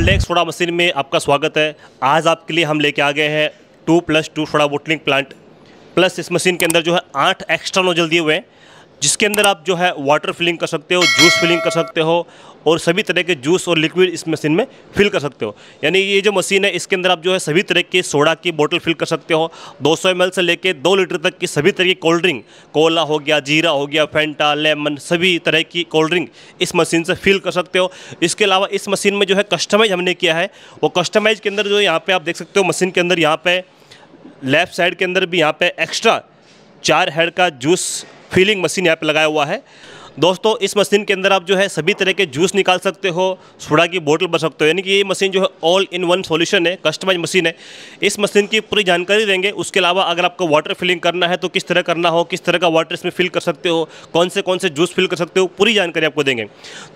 कोल्डेक्स soda machine में आपका स्वागत है आज आपके लिए हम लेके आ गए हैं two plus two soda bottling plant plus इस मशीन के अंदर जो है आठ एक्स्ट्रा नोजल दिए हुए हैं जिसके अंदर आप जो है वाटर फिलिंग कर सकते हो जूस फिलिंग कर सकते हो और सभी तरह के जूस और लिक्विड इस मशीन में फिल कर सकते हो यानी ये जो मशीन है इसके अंदर आप जो है सभी तरह के सोडा की बोतल फिल कर सकते हो 200 सौ से लेके 2 लीटर तक की सभी तरह की कोल्ड ड्रिंक कोला हो गया जीरा हो गया फेंटा लेमन सभी तरह की कोल्ड ड्रिंक इस मशीन से फिल कर सकते हो इसके अलावा इस मशीन में जो है कस्टमाइज हमने किया है वो कस्टमाइज के अंदर जो यहाँ पर आप देख सकते हो मशीन के अंदर यहाँ पर लेफ़्ट साइड के अंदर भी यहाँ पर एक्स्ट्रा चार हेड का जूस फीलिंग मशीन यहाँ पर लगाया हुआ है दोस्तों इस मशीन के अंदर आप जो है सभी तरह के जूस निकाल सकते हो सोडा की बोतल भर सकते हो यानी कि ये मशीन जो है ऑल इन वन सॉल्यूशन है कस्टमाइज मशीन है इस मशीन की पूरी जानकारी देंगे उसके अलावा अगर आपको वाटर फिलिंग करना है तो किस तरह करना हो किस तरह का वाटर इसमें फिल कर सकते हो कौन से कौन से जूस फिल कर सकते हो पूरी जानकारी आपको देंगे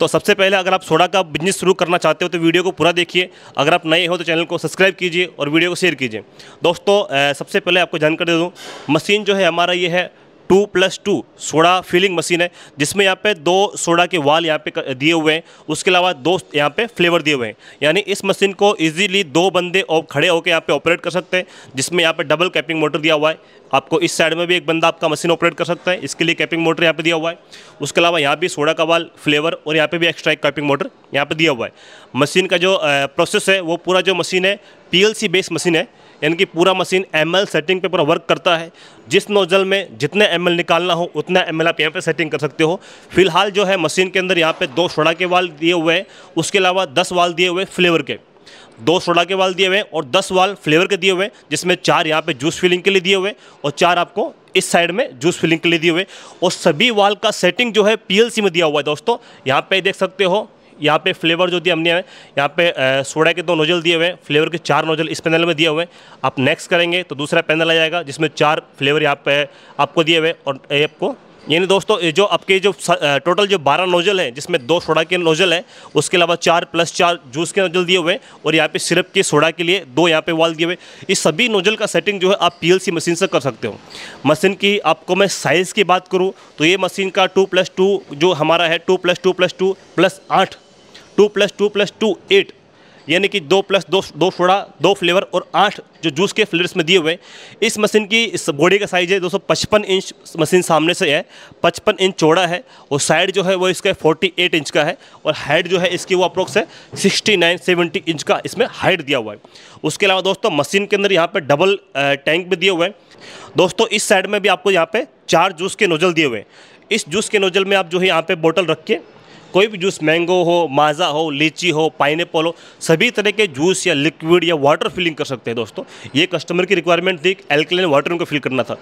तो सबसे पहले अगर आप सोडा का बिजनेस शुरू करना चाहते हो तो वीडियो को पूरा देखिए अगर आप नए हो तो चैनल को सब्सक्राइब कीजिए और वीडियो को शेयर कीजिए दोस्तों सबसे पहले आपको जानकारी दे दूँ मशीन जो है हमारा ये है two plus two soda filling machine है जिसमें यहाँ पे दो सोडा के वाल यहाँ पे दिए हुए हैं उसके अलावा दो यहाँ पे फ्लेवर दिए हुए हैं यानी इस मशीन को इजीली दो बंदे और खड़े होकर यहाँ पे ऑपरेट कर सकते हैं जिसमें यहाँ पे डबल कैपिंग मोटर दिया हुआ है आपको इस साइड में भी एक बंदा आपका मशीन ऑपरेट कर सकता है इसके लिए कैपिंग मोटर यहाँ पर दिया हुआ है उसके अलावा यहाँ भी सोडा का वाल फ्लेवर और यहाँ पर भी एक्स्ट्रा एक कैपिंग मोटर यहाँ पर दिया हुआ है मशीन का जो प्रोसेस है वो पूरा जो मशीन है पीएलसी बेस्ड मशीन है यानी कि पूरा मशीन एम सेटिंग पे पूरा वर्क करता है जिस नोजल में जितने एम निकालना हो उतना एम आप यहाँ पे सेटिंग कर सकते हो फिलहाल जो है मशीन के अंदर यहाँ पे दो सोडा के वाल दिए हुए हैं उसके अलावा दस वाल दिए हुए फ्लेवर के दो सोडा के वाल दिए हुए हैं और दस वाल फ्लेवर के दिए हुए हैं जिसमें चार यहाँ पे जूस फिलिंग के लिए दिए हुए और चार आपको इस साइड में जूस फिलिंग के लिए दिए हुए और सभी वाल का सेटिंग जो है पीएलसी में दिया हुआ है दोस्तों यहाँ पे देख सकते हो यहाँ पे फ्लेवर जो दिया हमने यहाँ पे सोडा के दो नोजल दिए हुए हैं फ्लेवर के चार नोजल इस पैनल में दिए हुए हैं आप नेक्स्ट करेंगे तो दूसरा पैनल आ जाएगा जिसमें चार फ्लेवर यहाँ पे आपको दिए हुए और आपको यानी दोस्तों जो आपके जो टोटल जो बारह नोजल हैं जिसमें दो सोडा के नोजल हैं उसके अलावा चार प्लस चार जूस के नोजल दिए हुए हैं और यहाँ पे सिरप के सोडा के लिए दो यहाँ पे वाल दिए हुए इस सभी नोजल का सेटिंग जो है आप पीएलसी मशीन से कर सकते हो मशीन की आपको मैं साइज़ की बात करूँ तो ये मशीन का टू प्लस टू जो हमारा है two plus two plus two plus आठ two plus two plus two eight यानी कि दो प्लस दो दो सोडा दो फ्लेवर और आठ जो जूस के फ्लेवर्स में दिए हुए हैं इस मशीन की इस बॉडी का साइज़ है 255 इंच मशीन सामने से है 55 इंच चौड़ा है और साइड जो है वो इसका 48 इंच का है और हाइट जो है इसकी वो अप्रोक्स है 69 70 इंच का इसमें हाइट दिया हुआ है उसके अलावा दोस्तों मशीन के अंदर यहाँ पर डबल टैंक भी दिए हुए हैं दोस्तों इस साइड में भी आपको यहाँ पर चार जूस के नोजल दिए हुए हैं इस जूस के नोजल में आप जो है यहाँ पर बोटल रख के कोई भी जूस मैंगो हो माज़ा हो लीची हो पाइन हो सभी तरह के जूस या लिक्विड या वाटर फिलिंग कर सकते हैं दोस्तों ये कस्टमर की रिक्वायरमेंट थी एल्कलाइन वाटर उनको फिल करना था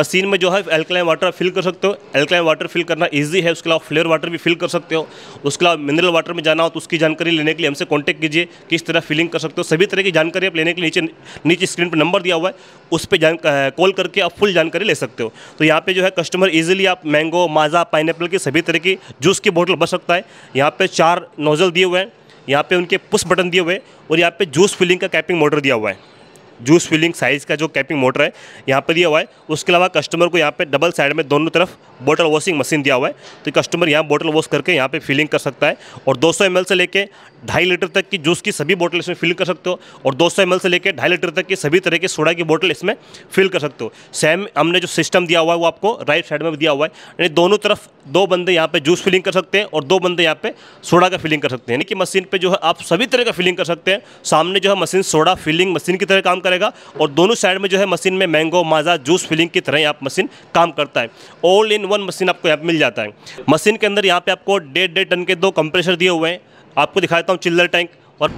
मशीन में जो है एल्कलाइन वाटर फिल कर सकते हो एल्कलाइन वाटर फिल करना ईजी है उसके अलावा फ्लेवर वाटर भी फिल कर सकते हो उसके अलावा मिनरल वाटर में जाना हो तो उसकी जानकारी लेने के लिए हमसे कॉन्टैक्ट कीजिए किस तरह फिलिंग कर सकते हो सभी तरह की जानकारी आप लेने के लिए नीचे नीचे स्क्रीन पर नंबर दिया हुआ है उस पर जान कॉल करके आप फुल जानकारी ले सकते हो तो यहाँ पे जो है कस्टमर इजीली आप मैंगो माजा पाइनएप्पल की सभी तरह की जूस की बोतल बच सकता है है यहाँ पे चार नोज़ल दिए हुए हैं यहाँ पे उनके पुश बटन दिए हुए हैं और यहाँ पे जूस फिलिंग का कैपिंग मोटर दिया हुआ है जूस फिलिंग साइज़ का जो कैपिंग मोटर है यहाँ पे दिया हुआ है उसके अलावा कस्टमर को यहाँ पे डबल साइड में दोनों तरफ बोटल वॉशिंग मशीन दिया हुआ है तो कस्टमर यहाँ बोटल वॉश करके यहाँ पे फिलिंग कर सकता है और 200 एम से लेके ढाई लीटर तक की जूस की सभी बोटल इसमें फिल कर सकते हो और 200 एम से लेके ढाई लीटर तक की सभी तरह की सोडा की बोटल इसमें फिल कर सकते हो सेम हमने जो सिस्टम दिया हुआ है वो आपको राइट साइड में दिया हुआ है यानी दोनों तरफ दो बंदे यहाँ पर जूस फिलिंग कर सकते हैं और दो बंदे यहाँ पर सोडा का फिलिंग कर सकते हैं यानी कि मशीन पर जो है आप सभी तरह का फिलिंग कर सकते हैं सामने जो है मशीन सोडा फिलिंग मशीन की तरह काम करेगा और दोनों साइड में जो है मशीन में मैंगो माजा जूस फिलिंग की तरह आप मशीन काम करता है ऑल इन वन मशीन आपको यहाँ मिल जाता है मशीन के अंदर यहाँ पे आपको डेढ़ डेढ़ टन के दो कंप्रेसर दिए हुए हैं आपको दिखाता हूँ चिल्लर टैंक और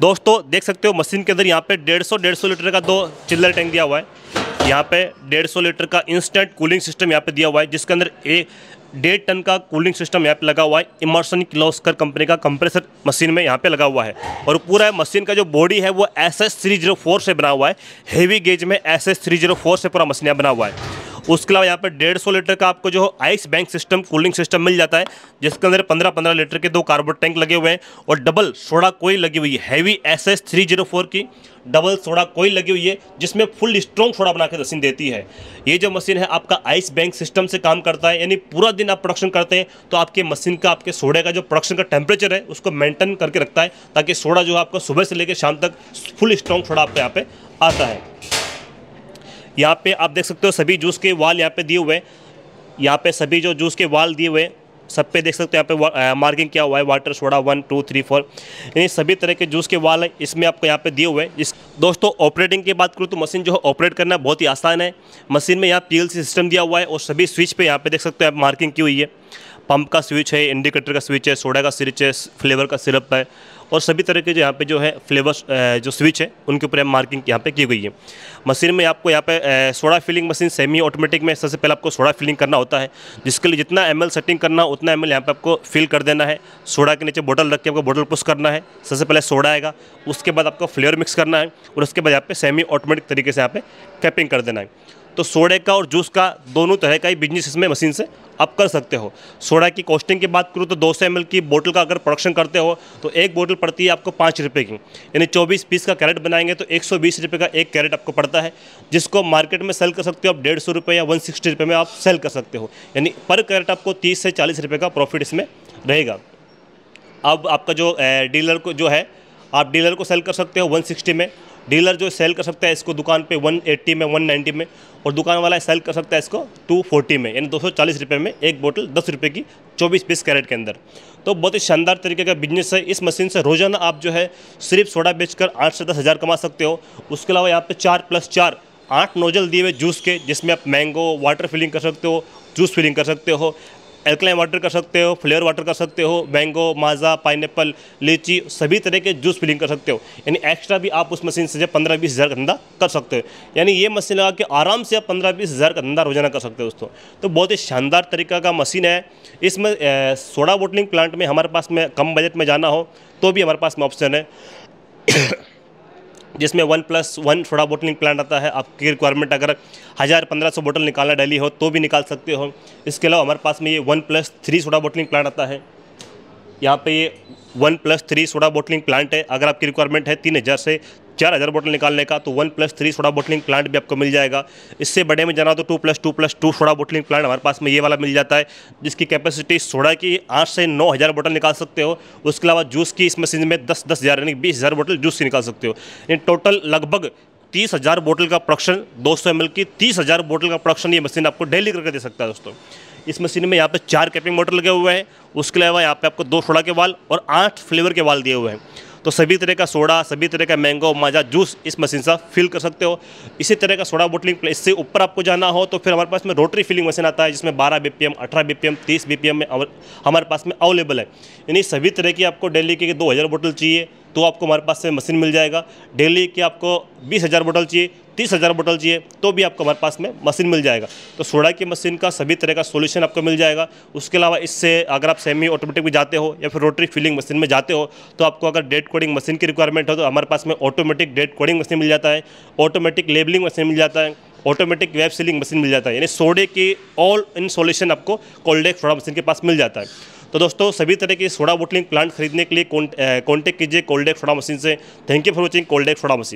दोस्तों देख सकते हो मशीन के अंदर यहाँ पे डेढ़ सौ डेढ़ सौ लीटर का दो चिल्लर टैंक दिया हुआ है यहाँ पे डेढ़ सौ लीटर का इंस्टेंट कूलिंग सिस्टम यहाँ पे दिया हुआ है जिसके अंदर ए डेढ़ टन का कूलिंग सिस्टम यहाँ पे लगा हुआ है इमर्सन क्लोस्कर कंपनी का कंप्रेसर मशीन में यहाँ पे लगा हुआ है और पूरा मशीन का जो बॉडी है वो S S three zero four से बना हुआ है हेवी गेज में S S three zero four से पूरा मशीन यहाँ बना हुआ है उसके अलावा यहाँ पर डेढ़ सौ लीटर का आपको जो ice bank system cooling system मिल जाता है जिसके अंदर पंद्रह पंद्रह लीटर के दो कार्बन टैंक लगे हुए हैं और डबल सोडा कोई लगी हुई है heavy S S three zero four की डबल सोडा कोई लगी हुई है जिसमें फुल स्ट्रॉन्ग सोडा बनाकर मशीन देती है ये जो मशीन है आपका आइस बैंक सिस्टम से काम करता है यानी पूरा दिन आप प्रोडक्शन करते हैं तो आपके मशीन का आपके सोडे का जो प्रोडक्शन का टेम्परेचर है उसको मेंटेन करके रखता है ताकि सोडा जो है आपका सुबह से लेकर शाम तक फुल स्ट्रॉन्ग सोडा आपके यहाँ पे आता है यहाँ पे आप देख सकते हो सभी जूस के वाल यहाँ पे दिए हुए हैं यहाँ पे सभी जो जूस के वाल दिए हुए सब पे देख सकते हो यहाँ पे मार्किंग किया हुआ है water soda one two three four यानी सभी तरह के जूस के वाल है इसमें आपको यहाँ पे दिए हुए हैं इस दोस्तों ऑपरेटिंग की बात करूँ तो मशीन जो है ऑपरेट करना बहुत ही आसान है मशीन में यहाँ पी सिस्टम दिया हुआ है और सभी स्विच पे यहाँ पे देख सकते हो आप मार्किंग की हुई है पंप का स्विच है इंडिकेटर का स्विच है सोडा का स्विच है फ्लेवर का सिरप है और सभी तरह के जो यहाँ पे जो है फ्लेवर्स जो स्विच है उनके ऊपर मार्किंग यहाँ पे की गई है मशीन में आपको यहाँ पे soda filling machine semi automatic में सबसे पहले आपको सोडा फिलिंग करना होता है जिसके लिए जितना एम सेटिंग करना उतना एम यहाँ पर आपको फिल कर देना है सोडा के नीचे बोटल रख के आपको बोटल पुश करना है सबसे पहले सोडा आएगा उसके बाद आपको फ्लेवर मिक्स करना है और उसके बाद यहाँ पे सेमी ऑटोमेटिक तरीके से यहाँ पे कैपिंग कर देना है तो सोडे का और जूस का दोनों तरह का ही बिजनेस इसमें मशीन से आप कर सकते हो सोडा की कॉस्टिंग की बात करूँ तो 200 सौ की बोतल का अगर प्रोडक्शन करते हो तो एक बोतल पड़ती है आपको पाँच रुपये की यानी 24 पीस का कैरेट बनाएंगे तो 120 सौ का एक कैरेट आपको पड़ता है जिसको मार्केट में सेल कर सकते हो आप डेढ़ सौ रुपये या वन सिक्सटी रुपये में आप सेल कर सकते हो यानी पर कैरेट आपको तीस से चालीस रुपये का प्रॉफिट इसमें रहेगा अब आपका जो डीलर को जो है आप डीलर को सेल कर सकते हो 160 में डीलर जो सेल कर सकता है इसको दुकान पे 180 में 190 में और दुकान वाला सेल कर सकता है इसको 240 में यानी दो सौ में एक बोतल दस रुपये की चौबीस पीस कैरेट के अंदर तो बहुत ही शानदार तरीके का बिजनेस है इस मशीन से रोजाना आप जो है सिर्फ सोडा बेचकर आठ से दस हज़ार कमा सकते हो उसके अलावा यहाँ पे चार प्लस चार आठ नोजल दिए हुए जूस के जिसमें आप मैंगो वाटर फिलिंग कर सकते हो जूस फिलिंग कर सकते हो एल्कलाइन वाटर कर सकते हो फ्लेवर वाटर कर सकते हो मैंगो माजा पाइनएप्पल लीची सभी तरह के जूस फिलिंग कर सकते हो यानी एक्स्ट्रा भी आप उस मशीन से जब पंद्रह बीस हज़ार का धंधा कर सकते हो यानी ये मशीन लगा के आराम से आप पंद्रह बीस हज़ार का धंधा रोजाना कर सकते हो दोस्तों तो बहुत ही शानदार तरीका का मशीन है इसमें सोडा बोटलिंग प्लांट में हमारे पास में कम बजट में जाना हो तो भी हमारे पास में ऑप्शन है जिसमें वन प्लस वन छोटा बोटलिंग प्लान आता है आपकी रिक्वायरमेंट अगर हज़ार पंद्रह सौ बोटल निकालना डेली हो तो भी निकाल सकते हो इसके अलावा हमारे पास में ये वन प्लस थ्री छोटा बोटलिंग प्लान आता है यहाँ पे ये one plus three soda bottling plant है अगर आपकी रिक्वायरमेंट है तीन हज़ार से चार हज़ार बोटल निकालने का तो one plus three soda bottling plant भी आपको मिल जाएगा इससे बड़े में जाना तो two plus two plus two soda bottling plant हमारे पास में ये वाला मिल जाता है जिसकी कैपेसिटी सोडा की आठ से नौ हज़ार बोटल निकाल सकते हो उसके अलावा जूस की इस मशीन में दस दस हज़ार यानी बीस हज़ार बोटल जूस की निकाल सकते हो यानी टोटल लगभग तीस हज़ार बोटल का प्रोडक्शन दो सौ एम की तीस हज़ार बोटल का प्रोडक्शन ये मशीन आपको डेली करके दे सकता है दोस्तों इस मशीन में यहाँ पे चार कैपिंग मोटर लगे हुए हैं उसके अलावा यहाँ पे आपको दो सोडा के वाल और आठ फ्लेवर के वाल दिए हुए हैं तो सभी तरह का सोडा सभी तरह का मैंगो माजा जूस इस मशीन से फिल कर सकते हो इसी तरह का सोडा बोटलिंग इससे ऊपर आपको जाना हो तो फिर हमारे पास में रोटरी फिलिंग मशीन आता है जिसमें 12 एम 18 बी पी एम में हमारे पास में अवेलेबल है यानी सभी तरह की आपको डेली की दो हज़ार बोटल चाहिए तो आपको हमारे पास से मशीन मिल जाएगा डेली की आपको बीस हज़ार बोटल चाहिए तीस हज़ार बोटल चाहिए तो भी आपको हमारे पास में मशीन मिल जाएगा तो सोडा की मशीन का सभी तरह का सोल्यूशन आपको मिल जाएगा उसके अलावा इससे अगर आप सेमी ऑटोमेटिक में जाते हो या फिर रोटरी फिलिंग मशीन में जाते हो तो आपको अगर डेट कोडिंग मशीन की रिक्वायरमेंट हो तो हमारे पास में ऑटोमेटिक डेट कोडिंग मशीन मिल जाता है ऑटोमेटिक लेबलिंग मशीन मिल जाता है ऑटोमेटिक वेब सीलिंग मशीन मिल जाता है यानी सोडे की ऑल इन सोल्यूशन आपको कोल्डेक सोडा मशीन के पास मिल जाता है तो दोस्तों सभी तरह के सोडा बोटलिंग प्लांट खरीदने के लिए कॉन्टेक्ट कीजिए कोल्डेक सोडा मशीन से thank you for watching Coldec soda machine